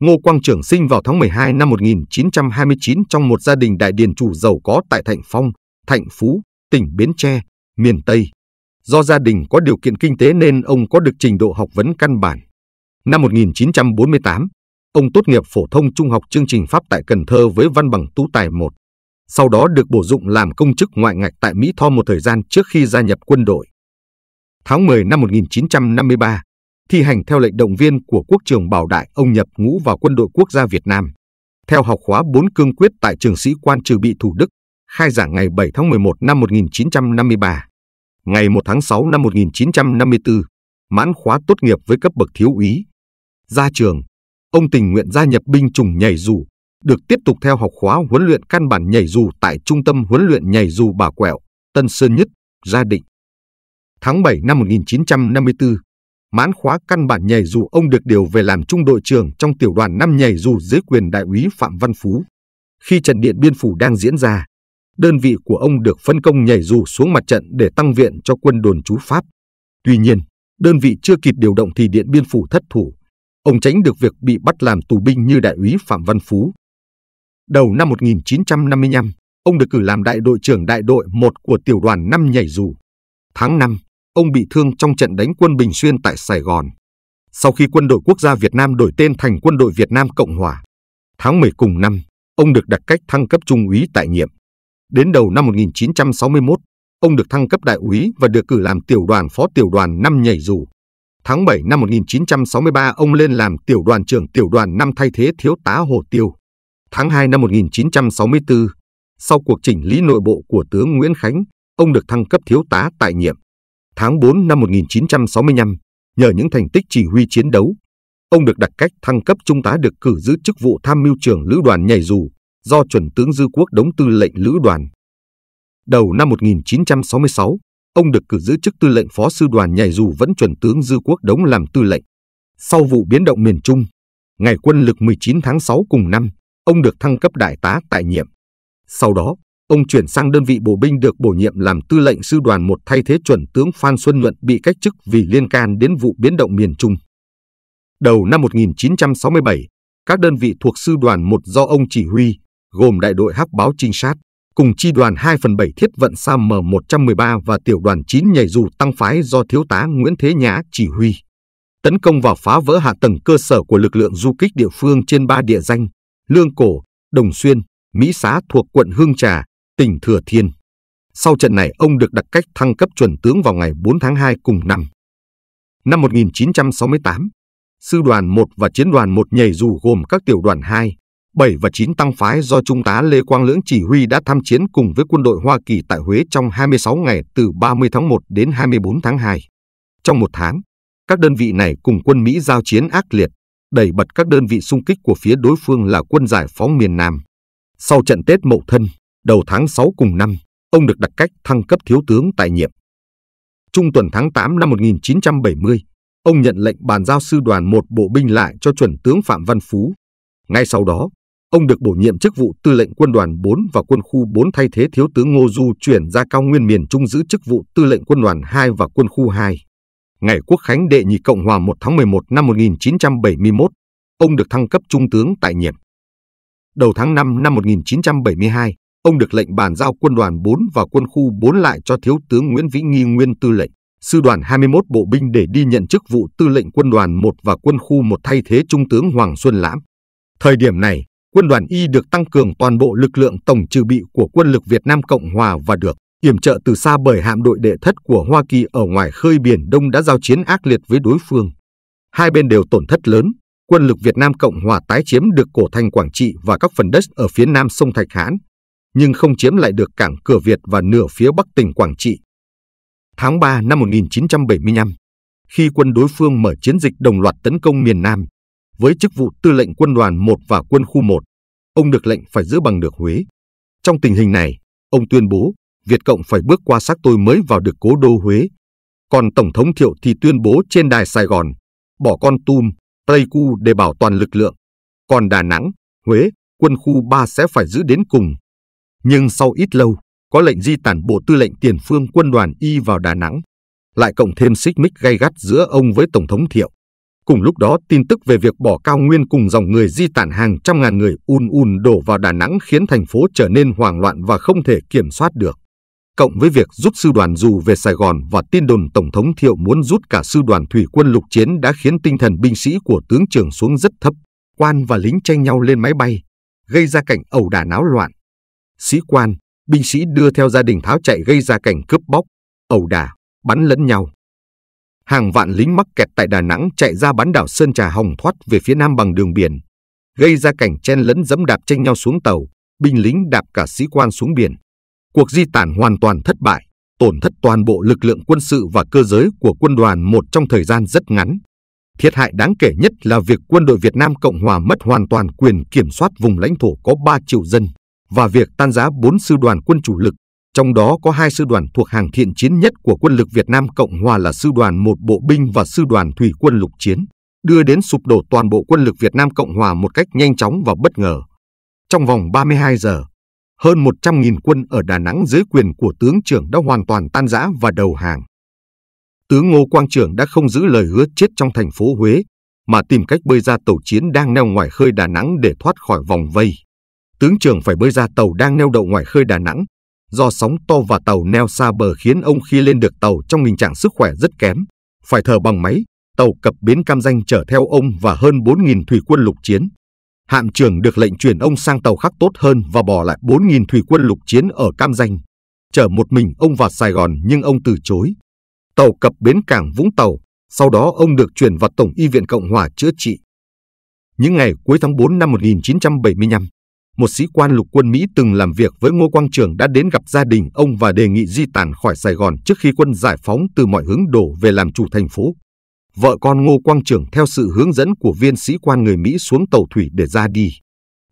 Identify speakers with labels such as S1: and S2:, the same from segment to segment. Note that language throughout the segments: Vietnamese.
S1: Ngô Quang Trường sinh vào tháng 12 năm 1929 trong một gia đình đại điền chủ giàu có tại Thạnh Phong, Thạnh Phú, tỉnh Bến Tre, miền Tây. Do gia đình có điều kiện kinh tế nên ông có được trình độ học vấn căn bản. Năm 1948, ông tốt nghiệp phổ thông trung học chương trình Pháp tại Cần Thơ với văn bằng tú tài 1. Sau đó được bổ dụng làm công chức ngoại ngạch tại Mỹ Tho một thời gian trước khi gia nhập quân đội. Tháng 10 năm 1953, thi hành theo lệnh động viên của quốc trường Bảo Đại ông nhập ngũ vào quân đội quốc gia Việt Nam. Theo học khóa 4 cương quyết tại trường sĩ quan trừ bị Thủ Đức, khai giảng ngày 7 tháng 11 năm 1953. Ngày 1 tháng 6 năm 1954, mãn khóa tốt nghiệp với cấp bậc thiếu úy. Ra trường, ông tình nguyện gia nhập binh chủng nhảy dù, được tiếp tục theo học khóa huấn luyện căn bản nhảy dù tại Trung tâm huấn luyện nhảy dù Bà Quẹo, Tân Sơn Nhất, Gia Định. Tháng 7 năm 1954, mãn khóa căn bản nhảy dù ông được điều về làm trung đội trưởng trong tiểu đoàn năm nhảy dù dưới quyền đại úy Phạm Văn Phú. Khi trận điện biên phủ đang diễn ra, đơn vị của ông được phân công nhảy dù xuống mặt trận để tăng viện cho quân đồn trú Pháp. Tuy nhiên, đơn vị chưa kịp điều động thì điện biên phủ thất thủ. Ông tránh được việc bị bắt làm tù binh như đại úy Phạm Văn Phú. Đầu năm 1955, ông được cử làm đại đội trưởng đại đội 1 của tiểu đoàn 5 nhảy dù. Tháng 5, ông bị thương trong trận đánh quân Bình Xuyên tại Sài Gòn. Sau khi quân đội quốc gia Việt Nam đổi tên thành quân đội Việt Nam Cộng Hòa, tháng 10 cùng năm, ông được đặt cách thăng cấp trung úy tại nhiệm. Đến đầu năm 1961, ông được thăng cấp đại úy và được cử làm tiểu đoàn phó tiểu đoàn năm nhảy dù. Tháng 7 năm 1963, ông lên làm tiểu đoàn trưởng tiểu đoàn năm thay thế thiếu tá Hồ Tiêu. Tháng 2 năm 1964, sau cuộc chỉnh lý nội bộ của tướng Nguyễn Khánh, ông được thăng cấp thiếu tá tại nhiệm tháng 4 năm 1965, nhờ những thành tích chỉ huy chiến đấu, ông được đặc cách thăng cấp trung tá được cử giữ chức vụ tham mưu trưởng lữ đoàn nhảy dù do chuẩn tướng Dư Quốc Đống tư lệnh lữ đoàn. Đầu năm 1966, ông được cử giữ chức tư lệnh phó sư đoàn nhảy dù vẫn chuẩn tướng Dư Quốc Đống làm tư lệnh. Sau vụ biến động miền Trung, ngày quân lực 19 tháng 6 cùng năm, ông được thăng cấp đại tá tại nhiệm. Sau đó, Ông chuyển sang đơn vị bộ binh được bổ nhiệm làm tư lệnh sư đoàn một thay thế chuẩn tướng Phan Xuân Nhuận bị cách chức vì liên can đến vụ biến động miền Trung. Đầu năm 1967, các đơn vị thuộc sư đoàn một do ông chỉ huy, gồm đại đội hắc báo trinh sát, cùng chi đoàn 2 phần 7 thiết vận SAM M113 và tiểu đoàn 9 nhảy dù tăng phái do thiếu tá Nguyễn Thế Nhã chỉ huy. Tấn công và phá vỡ hạ tầng cơ sở của lực lượng du kích địa phương trên ba địa danh, Lương Cổ, Đồng Xuyên, Mỹ Xá thuộc quận Hương Trà, tỉnh Thừa Thiên. Sau trận này, ông được đặc cách thăng cấp chuẩn tướng vào ngày 4 tháng 2 cùng năm. Năm 1968, sư đoàn 1 và chiến đoàn 1 nhảy dù gồm các tiểu đoàn 2, 7 và 9 tăng phái do Trung tá Lê Quang Lưỡng chỉ huy đã tham chiến cùng với quân đội Hoa Kỳ tại Huế trong 26 ngày từ 30 tháng 1 đến 24 tháng 2. Trong một tháng, các đơn vị này cùng quân Mỹ giao chiến ác liệt, đẩy bật các đơn vị xung kích của phía đối phương là quân giải phóng miền Nam. Sau trận Tết Mậu Thân, Đầu tháng 6 cùng năm, ông được đặt cách thăng cấp thiếu tướng tại nhiệm. Trung tuần tháng 8 năm 1970, ông nhận lệnh bàn giao sư đoàn một bộ binh lại cho chuẩn tướng Phạm Văn Phú. Ngay sau đó, ông được bổ nhiệm chức vụ tư lệnh quân đoàn 4 và quân khu 4 thay thế thiếu tướng Ngô Du chuyển ra cao nguyên miền Trung giữ chức vụ tư lệnh quân đoàn 2 và quân khu 2. Ngày Quốc khánh đệ nhị Cộng hòa 1 tháng 11 năm 1971, ông được thăng cấp trung tướng tại nhiệm. Đầu tháng 5 năm 1972, ông được lệnh bàn giao quân đoàn 4 và quân khu 4 lại cho Thiếu tướng Nguyễn Vĩ Nghi nguyên tư lệnh, sư đoàn 21 bộ binh để đi nhận chức vụ tư lệnh quân đoàn 1 và quân khu 1 thay thế Trung tướng Hoàng Xuân Lãm. Thời điểm này, quân đoàn Y được tăng cường toàn bộ lực lượng tổng trừ bị của quân lực Việt Nam Cộng Hòa và được yểm trợ từ xa bởi hạm đội đệ thất của Hoa Kỳ ở ngoài khơi Biển Đông đã giao chiến ác liệt với đối phương. Hai bên đều tổn thất lớn, quân lực Việt Nam Cộng Hòa tái chiếm được cổ thành Quảng Trị và các phần đất ở phía nam sông Thạch Hãn, nhưng không chiếm lại được cảng cửa Việt và nửa phía bắc tỉnh Quảng Trị. Tháng 3 năm 1975, khi quân đối phương mở chiến dịch đồng loạt tấn công miền Nam, với chức vụ tư lệnh quân đoàn 1 và quân khu 1, ông được lệnh phải giữ bằng được Huế. Trong tình hình này, ông tuyên bố Việt Cộng phải bước qua xác tôi mới vào được cố đô Huế. Còn Tổng thống Thiệu thì tuyên bố trên đài Sài Gòn, bỏ con tum, Pleiku để bảo toàn lực lượng. Còn Đà Nẵng, Huế, quân khu 3 sẽ phải giữ đến cùng nhưng sau ít lâu, có lệnh di tản Bộ Tư lệnh Tiền phương quân đoàn Y vào Đà Nẵng, lại cộng thêm xích mích gay gắt giữa ông với Tổng thống Thiệu. Cùng lúc đó, tin tức về việc bỏ cao nguyên cùng dòng người di tản hàng trăm ngàn người un un đổ vào Đà Nẵng khiến thành phố trở nên hoảng loạn và không thể kiểm soát được. Cộng với việc rút sư đoàn dù về Sài Gòn và tin đồn Tổng thống Thiệu muốn rút cả sư đoàn thủy quân lục chiến đã khiến tinh thần binh sĩ của tướng trưởng xuống rất thấp. Quan và lính tranh nhau lên máy bay, gây ra cảnh ẩu đả náo loạn sĩ quan, binh sĩ đưa theo gia đình tháo chạy gây ra cảnh cướp bóc, ẩu đả, bắn lẫn nhau. Hàng vạn lính mắc kẹt tại Đà Nẵng chạy ra bán đảo Sơn Trà Hồng thoát về phía nam bằng đường biển, gây ra cảnh chen lẫn dẫm đạp tranh nhau xuống tàu, binh lính đạp cả sĩ quan xuống biển. Cuộc di tản hoàn toàn thất bại, tổn thất toàn bộ lực lượng quân sự và cơ giới của quân đoàn một trong thời gian rất ngắn. Thiệt hại đáng kể nhất là việc quân đội Việt Nam Cộng Hòa mất hoàn toàn quyền kiểm soát vùng lãnh thổ có 3 triệu dân và việc tan rã 4 sư đoàn quân chủ lực, trong đó có hai sư đoàn thuộc hàng thiện chiến nhất của quân lực Việt Nam Cộng Hòa là sư đoàn một bộ binh và sư đoàn thủy quân lục chiến, đưa đến sụp đổ toàn bộ quân lực Việt Nam Cộng Hòa một cách nhanh chóng và bất ngờ. Trong vòng 32 giờ, hơn 100.000 quân ở Đà Nẵng dưới quyền của tướng trưởng đã hoàn toàn tan rã và đầu hàng. Tướng Ngô Quang Trưởng đã không giữ lời hứa chết trong thành phố Huế, mà tìm cách bơi ra tàu chiến đang neo ngoài khơi Đà Nẵng để thoát khỏi vòng vây tướng trưởng phải bơi ra tàu đang neo đậu ngoài khơi Đà Nẵng. Do sóng to và tàu neo xa bờ khiến ông khi lên được tàu trong tình trạng sức khỏe rất kém, phải thở bằng máy, tàu cập bến Cam Danh chở theo ông và hơn 4.000 thủy quân lục chiến. Hạm trưởng được lệnh chuyển ông sang tàu khác tốt hơn và bỏ lại 4.000 thủy quân lục chiến ở Cam Danh. Chở một mình ông vào Sài Gòn nhưng ông từ chối. Tàu cập bến cảng Vũng Tàu, sau đó ông được chuyển vào Tổng Y viện Cộng hòa chữa trị. Những ngày cuối tháng 4 năm 1975, một sĩ quan lục quân Mỹ từng làm việc với Ngô Quang Trường đã đến gặp gia đình ông và đề nghị di tản khỏi Sài Gòn trước khi quân giải phóng từ mọi hướng đổ về làm chủ thành phố. Vợ con Ngô Quang Trường theo sự hướng dẫn của viên sĩ quan người Mỹ xuống tàu thủy để ra đi.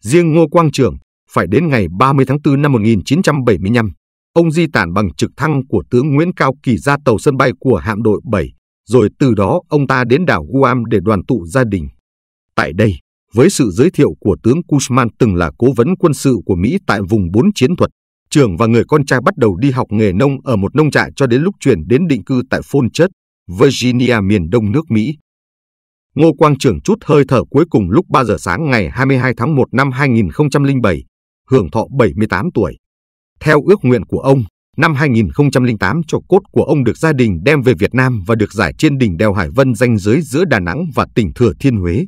S1: Riêng Ngô Quang Trường, phải đến ngày 30 tháng 4 năm 1975, ông di tản bằng trực thăng của tướng Nguyễn Cao Kỳ ra tàu sân bay của hạm đội 7, rồi từ đó ông ta đến đảo Guam để đoàn tụ gia đình. Tại đây, với sự giới thiệu của tướng Kushman từng là cố vấn quân sự của Mỹ tại vùng 4 chiến thuật, trưởng và người con trai bắt đầu đi học nghề nông ở một nông trại cho đến lúc chuyển đến định cư tại Phôn Chất, Virginia miền đông nước Mỹ. Ngô Quang Trường chút hơi thở cuối cùng lúc 3 giờ sáng ngày 22 tháng 1 năm 2007, hưởng thọ 78 tuổi. Theo ước nguyện của ông, năm 2008 cho cốt của ông được gia đình đem về Việt Nam và được giải trên đỉnh đèo Hải Vân danh giới giữa Đà Nẵng và tỉnh Thừa Thiên Huế.